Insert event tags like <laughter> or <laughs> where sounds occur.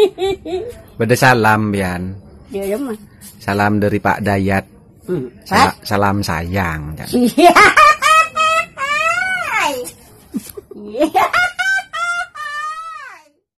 <laughs> Beda salam Bian. Iya, ya Salam dari Pak Dayat. Hmm. Sa salam sayang. Iya. <laughs>